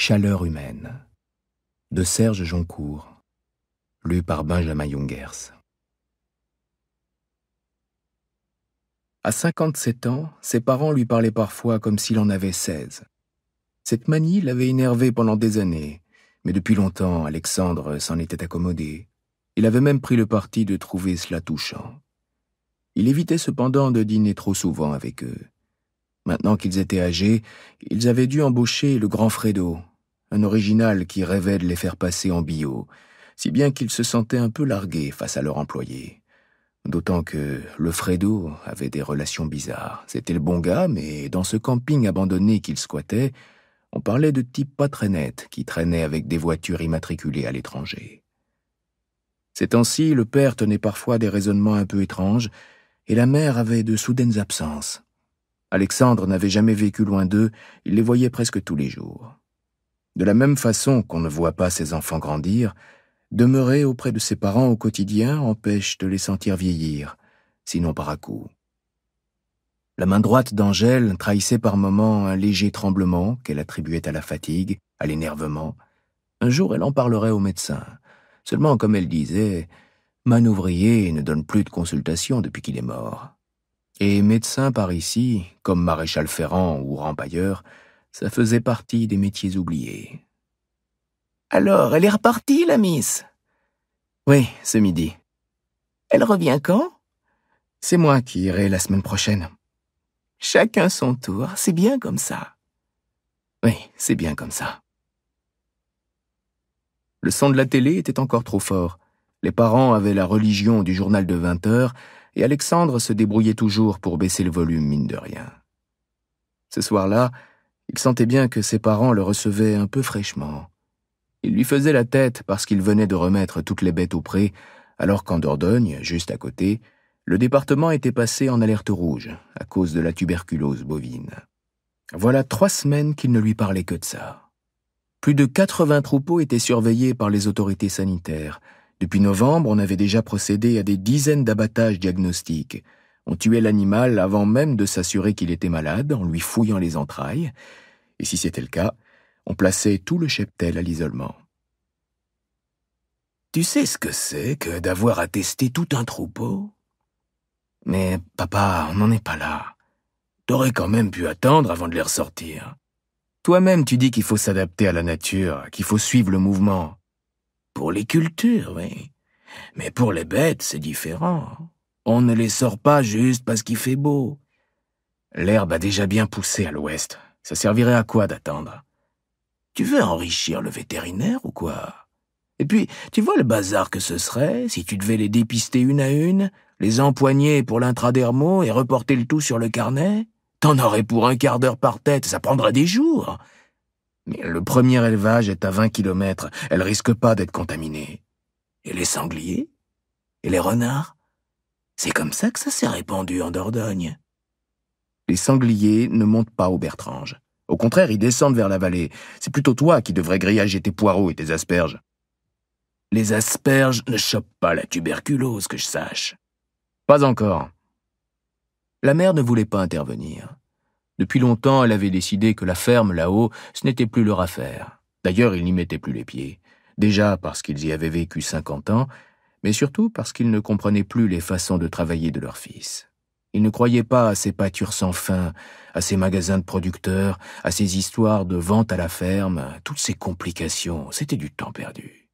Chaleur humaine de Serge Joncourt, lu par Benjamin Jungers. À 57 ans, ses parents lui parlaient parfois comme s'il en avait 16. Cette manie l'avait énervé pendant des années, mais depuis longtemps, Alexandre s'en était accommodé. Il avait même pris le parti de trouver cela touchant. Il évitait cependant de dîner trop souvent avec eux. Maintenant qu'ils étaient âgés, ils avaient dû embaucher le grand Fredo, un original qui rêvait de les faire passer en bio, si bien qu'ils se sentaient un peu largués face à leur employé. D'autant que le Fredo avait des relations bizarres. C'était le bon gars, mais dans ce camping abandonné qu'il squattait, on parlait de types pas très nets qui traînaient avec des voitures immatriculées à l'étranger. Ces temps-ci, le père tenait parfois des raisonnements un peu étranges, et la mère avait de soudaines absences. Alexandre n'avait jamais vécu loin d'eux, il les voyait presque tous les jours. De la même façon qu'on ne voit pas ses enfants grandir, demeurer auprès de ses parents au quotidien empêche de les sentir vieillir, sinon par à coup. La main droite d'Angèle trahissait par moments un léger tremblement qu'elle attribuait à la fatigue, à l'énervement. Un jour, elle en parlerait au médecin. Seulement, comme elle disait, Manouvrier ne donne plus de consultation depuis qu'il est mort. Et médecin par ici, comme maréchal ferrant ou rempailleur, ça faisait partie des métiers oubliés. Alors, elle est repartie, la miss Oui, ce midi. Elle revient quand C'est moi qui irai la semaine prochaine. Chacun son tour, c'est bien comme ça. Oui, c'est bien comme ça. Le son de la télé était encore trop fort. Les parents avaient la religion du journal de vingt heures, et Alexandre se débrouillait toujours pour baisser le volume, mine de rien. Ce soir-là, il sentait bien que ses parents le recevaient un peu fraîchement. Il lui faisait la tête parce qu'il venait de remettre toutes les bêtes au pré, alors qu'en Dordogne, juste à côté, le département était passé en alerte rouge à cause de la tuberculose bovine. Voilà trois semaines qu'il ne lui parlait que de ça. Plus de 80 troupeaux étaient surveillés par les autorités sanitaires, depuis novembre, on avait déjà procédé à des dizaines d'abattages diagnostiques. On tuait l'animal avant même de s'assurer qu'il était malade en lui fouillant les entrailles, et si c'était le cas, on plaçait tout le cheptel à l'isolement. Tu sais ce que c'est que d'avoir à tester tout un troupeau Mais papa, on n'en est pas là. T'aurais quand même pu attendre avant de les ressortir. Toi-même, tu dis qu'il faut s'adapter à la nature, qu'il faut suivre le mouvement. Pour les cultures, oui. Mais pour les bêtes, c'est différent. On ne les sort pas juste parce qu'il fait beau. L'herbe a déjà bien poussé à l'ouest. Ça servirait à quoi d'attendre Tu veux enrichir le vétérinaire ou quoi Et puis, tu vois le bazar que ce serait si tu devais les dépister une à une, les empoigner pour l'intradermo et reporter le tout sur le carnet T'en aurais pour un quart d'heure par tête, ça prendrait des jours le premier élevage est à 20 kilomètres, elle risque pas d'être contaminée. Et les sangliers Et les renards C'est comme ça que ça s'est répandu en Dordogne. Les sangliers ne montent pas au Bertrange. Au contraire, ils descendent vers la vallée. C'est plutôt toi qui devrais grillager tes poireaux et tes asperges. Les asperges ne chopent pas la tuberculose, que je sache. Pas encore. La mère ne voulait pas intervenir. Depuis longtemps, elle avait décidé que la ferme là-haut, ce n'était plus leur affaire. D'ailleurs, ils n'y mettaient plus les pieds. Déjà parce qu'ils y avaient vécu cinquante ans, mais surtout parce qu'ils ne comprenaient plus les façons de travailler de leur fils. Ils ne croyaient pas à ces pâtures sans fin, à ces magasins de producteurs, à ces histoires de vente à la ferme, toutes ces complications, c'était du temps perdu.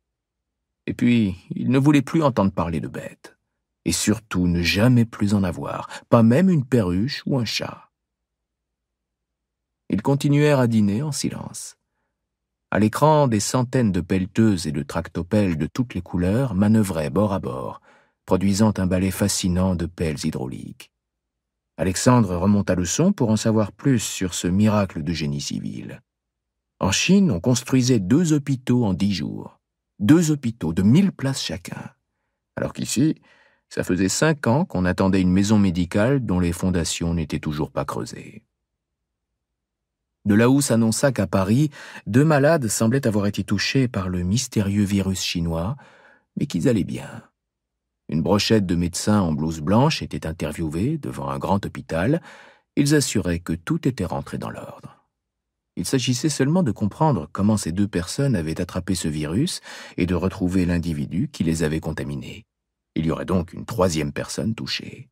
Et puis, ils ne voulaient plus entendre parler de bêtes. Et surtout, ne jamais plus en avoir, pas même une perruche ou un chat. Ils continuèrent à dîner en silence. À l'écran, des centaines de pelleteuses et de tractopelles de toutes les couleurs manœuvraient bord à bord, produisant un ballet fascinant de pelles hydrauliques. Alexandre remonta le son pour en savoir plus sur ce miracle de génie civil. En Chine, on construisait deux hôpitaux en dix jours. Deux hôpitaux de mille places chacun. Alors qu'ici, ça faisait cinq ans qu'on attendait une maison médicale dont les fondations n'étaient toujours pas creusées. De là où s'annonça qu'à Paris, deux malades semblaient avoir été touchés par le mystérieux virus chinois, mais qu'ils allaient bien. Une brochette de médecins en blouse blanche était interviewée devant un grand hôpital. Ils assuraient que tout était rentré dans l'ordre. Il s'agissait seulement de comprendre comment ces deux personnes avaient attrapé ce virus et de retrouver l'individu qui les avait contaminés. Il y aurait donc une troisième personne touchée.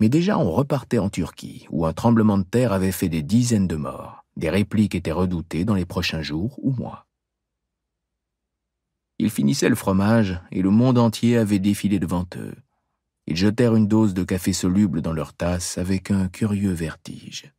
Mais déjà, on repartait en Turquie, où un tremblement de terre avait fait des dizaines de morts. Des répliques étaient redoutées dans les prochains jours ou mois. Ils finissaient le fromage et le monde entier avait défilé devant eux. Ils jetèrent une dose de café soluble dans leur tasse avec un curieux vertige.